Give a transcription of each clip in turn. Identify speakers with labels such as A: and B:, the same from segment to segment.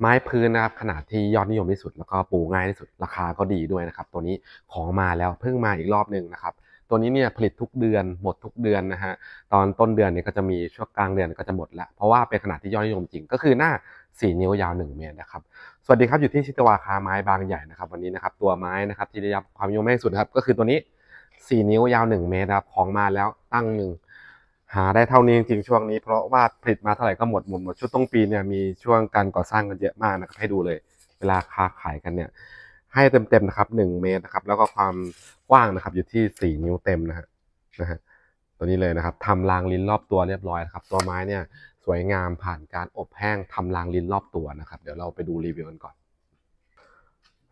A: ไม้พื้นนะครับขนาดที่ยอดนิยมที่สุดแล้วก็ปลูกง่ายที่สุดราคาก็ดีด้วยนะครับตัวนี้ของมาแล้วเพิ่งมาอีกรอบหนึ่งนะครับ ตัวนี้เนี่ยผลิตทุกเดือนหมดทุกเดือนนะฮะตอนต้นเดือนเนี่ยก็จะมีช่วงกลางเดือนก็จะหมดละเพราะว่าเป็นขนาดที่ยอดนิยมจริงก็คือหน้า 4 นิ้วยาว 1 เมตรนะครับ สวัสดีครับอยู่ที่ชิตวาคาไม้บางใหญ่นะครับ วันนี้นะครับตัวไม้นะครับที่ได้รับความนิยมมากที่สุดครับก็คือตัวนี้ 4 นิ้วยาว 1 เมตรครับของมาแล้วตั้งหนึ่งหาได้เท่านี้จริงๆช่วงนี้เพราะว่าผลิตมาเท่าไหร่ก็หมดหมดหมดชุดต้องปีเนี่ยมีช่วงการก่อสร้างกันเยอะมากนะครับให้ดูเลยเวลาค้าขายกันเนี่ยให้เต็มๆนะครับ1เมตรนะครับแล้วก็ความกว้างนะครับอยู่ที่ 4 นิ้วเต็มนะฮะนะฮะตัวนี้เลยนะครับทำรางลิ้นรอบตัวเรียบร้อยครับตัวไม้เนี่ยสวยงามผ่านการอบแห้งทำรางลิ้นรอบตัวนะครับเดี๋ยวเราไปดูรีวิวกันก่อน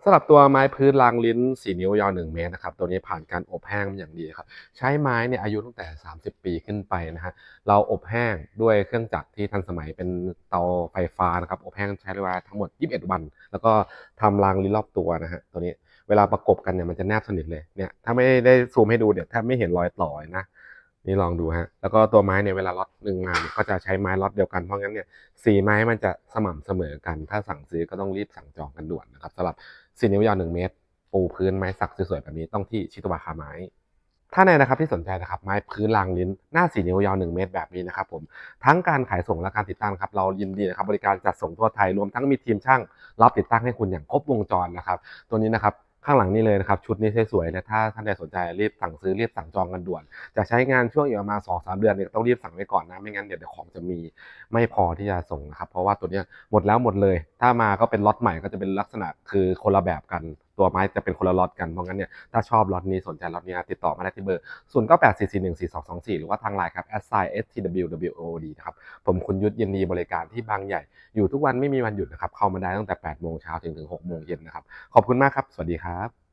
A: สำหรับตัวไม้พื้นรางลิ้น 4 นิ้วยาว1เมตรนะครับตัวนี้ผ่านการอบแห้งมาอย่างดีครับใช้ไม้เนี่ยอายุตั้งแต่ 30 ปีขึ้นไปนะฮะเราอบแห้งด้วยเครื่องจักรที่ทันสมัยเป็นเตาไฟฟ้านะครับอบแห้งใช้เวลาทั้งหมด 21วัน แล้วก็ทำรางลิ้นรอบตัวนะฮะตัวนี้ เวลาประกบกันเนี่ยมันจะแนบสนิทเลยเนี่ยถ้าไม่ได้ซูมให้ดูเนี่ยแทบไม่เห็นรอยต่อยนะนี่ลองดูฮะแล้วก็ตัวไม้เนี่ยเวลาล็อตหนึ่งงานก็จะใช้ไม้ล็อตเดียวกันเพราะงั้นเนี่ยสีไม้มันจะสม่ำเสมอกันถ้าสั่งซื้อก็ต้องรีบสั่งจองกันด่วนนะครับสำหรับสี่นิ้วยาวหนึ่งเมตร ปูพื้นไม้สักสวยๆแบบนี้ต้องที่ชิตวาคาไม้ ถ้าในนะครับที่สนใจนะครับ ไม้พื้นรางลิ้น หน้าสีนิ้วยาว1เมตรแบบนี้นะครับ ผม ทั้งการขายส่งและการติดตั้งครับ เรายินดีนะครับ บริการจัดส่งทั่วไทยรวมทั้งมีทีมช่างรับติดตั้งให้คุณอย่างครบวงจรนะครับ ตัวนี้นะครับข้างหลังนี่เลยนะครับชุดนี้สวยๆนะถ้าท่านใดสนใจรีบสั่งซื้อรีบสั่งจองกันด่วน จะใช้งานช่วงอยู่ประมาณสองสามเดือนเนี่ยต้องรีบสั่งไว้ก่อนนะไม่งั้นเดี๋ยวของจะมีไม่พอที่จะส่งนะครับ เพราะว่าตัวนี้หมดแล้วหมดเลย ถ้ามาก็เป็นล็อตใหม่ก็จะเป็นลักษณะคือคนละแบบกันตัวไม้จะเป็นคนละล็อตกัน เพราะงั้นเนี่ยถ้าชอบล็อตนี้สนใจล็อตนี้ ติดต่อมาได้ที่เบอร์0 9 8 4 4 1 4 2 2 4 หรือว่าทางไลน์ครับ s i s t w w o d นะครับผมคุณยุทธยินดีบริการที่บางใหญ่ อยู่ทุกวันไม่มีวันหยุดนะครับ เข้ามาได้ตั้งแต่8โมงเช้าถึงถึง6โมงเย็นนะครับ ขอบคุณมากครับ สวัสดีครับ